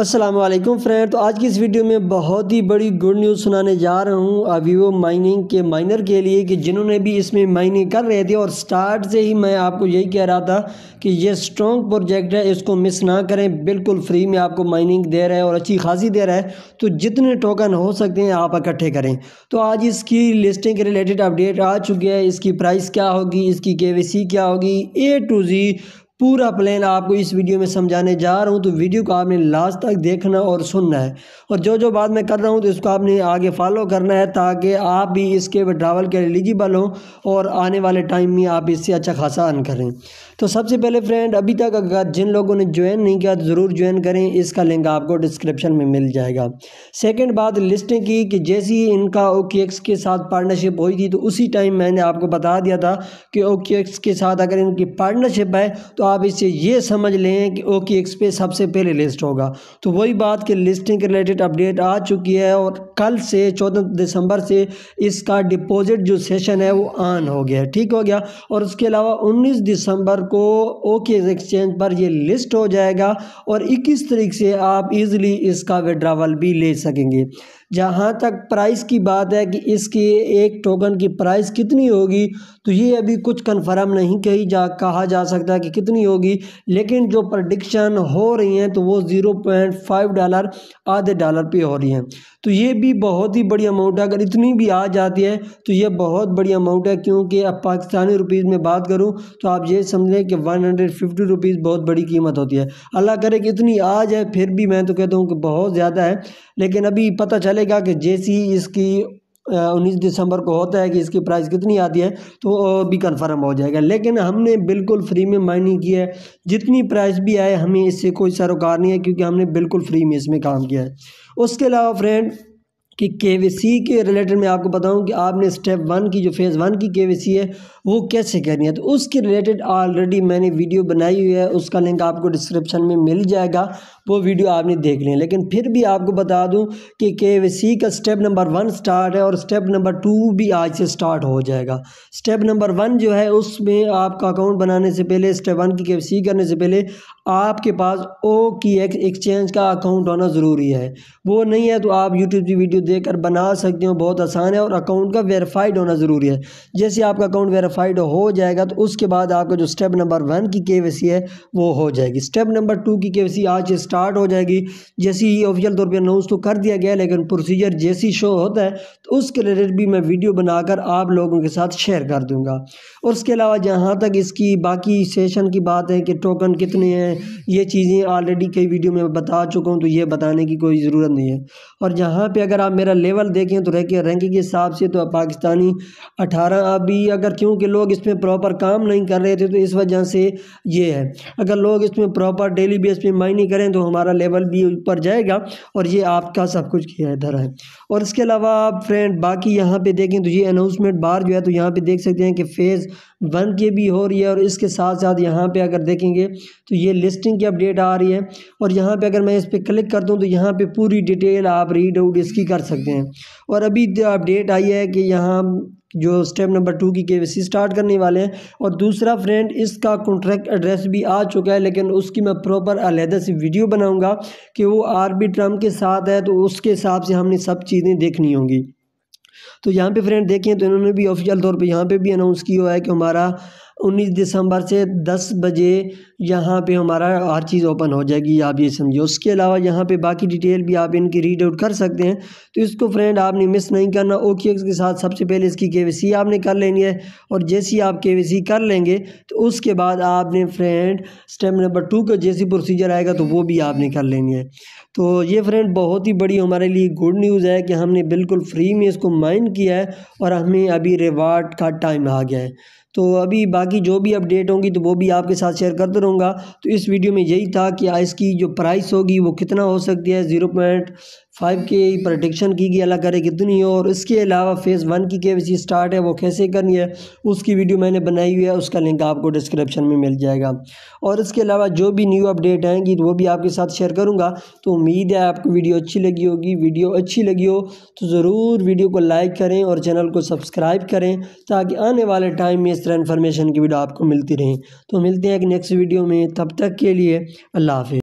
Aslam friend तो आज की इस वीडियो में बहुत ही बड़ी गुड न्यूज़ सुनाने जा रहा हूँ अवीवो माइनिंग के माइनर के लिए कि जिन्होंने भी इसमें माइनिंग कर रहे थे और स्टार्ट से ही मैं आपको यही कह रहा था कि ये स्ट्रॉन्ग प्रोजेक्ट है इसको मिस ना करें बिल्कुल फ्री में आपको माइनिंग दे रहा है और अच्छी खासी दे रहा है तो जितने टोकन हो सकते हैं आप इकट्ठे करें तो आज इसकी लिस्टिंग के रिलेटेड अपडेट आ चुकी है इसकी प्राइस क्या होगी इसकी के क्या होगी ए टू जी पूरा प्लान आपको इस वीडियो में समझाने जा रहा हूँ तो वीडियो को आपने लास्ट तक देखना और सुनना है और जो जो बात मैं कर रहा हूँ तो इसको आपने आगे फॉलो करना है ताकि आप भी इसके विड्रावल के एलिजिबल हों और आने वाले टाइम में आप इससे अच्छा खासा अन करें तो सबसे पहले फ्रेंड अभी तक अगर जिन लोगों ने ज्वाइन नहीं किया तो ज़रूर ज्वाइन करें इसका लिंक आपको डिस्क्रिप्शन में मिल जाएगा सेकेंड बात लिस्टिंग की कि जैसे ही इनका ओ के साथ पार्टनरशिप हुई थी तो उसी टाइम मैंने आपको बता दिया था कि ओ के साथ अगर इनकी पार्टनरशिप है तो आप इसे ये समझ लें कि ओके एक्स पे सबसे पहले लिस्ट होगा तो वही बात कि लिस्टिंग के रिलेटेड अपडेट आ चुकी है और कल से चौदह दिसंबर से इसका डिपॉजिट जो सेशन है वो ऑन हो गया ठीक हो गया और उसके अलावा उन्नीस दिसंबर को ओके एक्सचेंज पर ये लिस्ट हो जाएगा और इक्कीस तरीक से आप इज़िली इसका विड्रावल भी ले सकेंगे जहाँ तक प्राइस की बात है कि इसकी एक टोकन की प्राइस कितनी होगी तो ये अभी कुछ कंफर्म नहीं कही जा कहा जा सकता कि कितनी होगी लेकिन जो प्रडिक्शन हो रही हैं तो वो ज़ीरो पॉइंट फाइव डॉलर आधे डॉलर पे हो रही हैं तो ये भी बहुत ही बड़ी अमाउंट है अगर इतनी भी आ जाती है तो ये बहुत बड़ी अमाउंट है क्योंकि अब पाकिस्तानी रुपीज़ में बात करूँ तो आप ये समझें कि वन हंड्रेड फिफ्टी रुपीज़ बहुत बड़ी कीमत होती है अल्लाह करे कि इतनी आ जाए फिर भी मैं तो कहता हूँ कि बहुत ज़्यादा है लेकिन अभी पता चले चलेगा कि जैसी इसकी उन्नीस दिसंबर को होता है कि इसकी प्राइस कितनी आती है तो भी कंफर्म हो जाएगा लेकिन हमने बिल्कुल फ्री में माइनिंग की है जितनी प्राइस भी आए हमें इससे कोई सरोकार नहीं है क्योंकि हमने बिल्कुल फ्री में इसमें काम किया है उसके अलावा फ्रेंड कि के के रिलेटेड मैं आपको बताऊं कि आपने स्टेप वन की जो फेज़ वन की के है वो कैसे करनी है तो उसके रिलेटेड ऑलरेडी मैंने वीडियो बनाई हुई है उसका लिंक आपको डिस्क्रिप्शन में मिल जाएगा वो वीडियो आपने देख लें लेकिन फिर भी आपको बता दूं कि के का स्टेप नंबर वन स्टार्ट है और स्टेप नंबर टू भी आज से स्टार्ट हो जाएगा स्टेप नंबर वन जो है उसमें आपका अकाउंट बनाने से पहले स्टेप वन की के करने से पहले आपके पास ओ की एक एक्सचेंज का अकाउंट होना ज़रूरी है वो नहीं है तो आप यूट्यूब की वीडियो देखकर बना सकते हो बहुत आसान है और अकाउंट का वेरीफाइड होना ज़रूरी है जैसे आपका अकाउंट वेरीफाइड हो जाएगा तो उसके बाद आपका जो स्टेप नंबर वन की के है वो हो जाएगी स्टेप नंबर टू की के आज स्टार्ट हो जाएगी जैसे ही ऑफिशियल तौर पर अनाउंस तो कर दिया गया लेकिन प्रोसीजर जैसी शो होता है तो उसके रिलेटेड भी मैं वीडियो बनाकर आप लोगों के साथ शेयर कर दूँगा और उसके अलावा जहाँ तक इसकी बाकी सेशन की बात है कि टोकन कितने हैं ये चीज़ें ऑलरेडी कई वीडियो में बता चुका हूँ तो ये बताने की कोई ज़रूरत नहीं है और यहाँ पे अगर आप मेरा लेवल देखें तो रैंकिंग रैंकिंग के हिसाब से तो पाकिस्तानी अठारह अभी अगर क्योंकि लोग इसमें प्रॉपर काम नहीं कर रहे थे तो इस वजह से ये है अगर लोग इसमें प्रॉपर डेली बेस पर माइनिंग करें तो हमारा लेवल भी ऊपर जाएगा और ये आपका सब कुछ किया इधर है और इसके अलावा आप फ्रेंड बाकी यहाँ पर देखें तो ये अनाउंसमेंट बार जो है तो यहाँ पर देख सकते हैं कि फेज़ वन के भी हो रही है और इसके साथ साथ यहाँ पे अगर देखेंगे तो ये लिस्टिंग की अपडेट आ रही है और यहाँ पे अगर मैं इस पर क्लिक कर दूँ तो यहाँ पे पूरी डिटेल आप रीड आउट इसकी कर सकते हैं और अभी अपडेट आई है कि यहाँ जो स्टेप नंबर टू की के स्टार्ट करने वाले हैं और दूसरा फ्रेंड इसका कॉन्ट्रैक्ट एड्रेस भी आ चुका है लेकिन उसकी मैं प्रॉपर अलहदा से वीडियो बनाऊंगा कि वो आर बी ट्रम्प के साथ है तो उसके हिसाब से हमने सब चीज़ें देखनी होंगी तो यहाँ पे फ्रेंड देखें तो इन्होंने भी ऑफिशियल तौर पे यहाँ पे भी अनाउंस किया हुआ है कि हमारा उन्नीस दिसंबर से दस बजे यहाँ पे हमारा हर चीज़ ओपन हो जाएगी आप ये समझो उसके अलावा यहाँ पे बाकी डिटेल भी आप इनकी रीड आउट कर सकते हैं तो इसको फ्रेंड आपने मिस नहीं करना ओ एक्स के साथ सबसे पहले इसकी के आपने कर लेनी है और जैसी आप के कर लेंगे तो उसके बाद आपने फ्रेंड स्टेप नंबर टू का जैसी प्रोसीजर आएगा तो वो भी आपने कर लेनी है तो ये फ्रेंड बहुत ही बड़ी हमारे लिए गुड न्यूज़ है कि हमने बिल्कुल फ्री में इसको माइन किया है और हमें अभी रिवार्ड का टाइम आ गया है तो अभी बाकी जो भी अपडेट होंगी तो वो भी आपके साथ शेयर करता रहूँगा तो इस वीडियो में यही था कि आइस की जो प्राइस होगी वो कितना हो सकती है ज़ीरो पॉइंट फाइव की प्रडिक्शन की गई अलग करे कितनी हो और इसके अलावा फेज़ वन की के स्टार्ट है वो कैसे करनी है उसकी वीडियो मैंने बनाई हुई है उसका लिंक आपको डिस्क्रिप्शन में मिल जाएगा और इसके अलावा जो भी न्यू अपडेट आएंगी वो भी आपके साथ शेयर करूँगा तो उम्मीद है आपको वीडियो अच्छी लगी होगी वीडियो अच्छी लगी हो तो ज़रूर वीडियो को लाइक करें और चैनल को सब्सक्राइब करें ताकि आने वाले टाइम में इस तरह इन्फॉर्मेशन की वीडियो आपको मिलती रहें तो मिलते हैं एक नेक्स्ट वीडियो में तब तक के लिए अल्लाह हाफि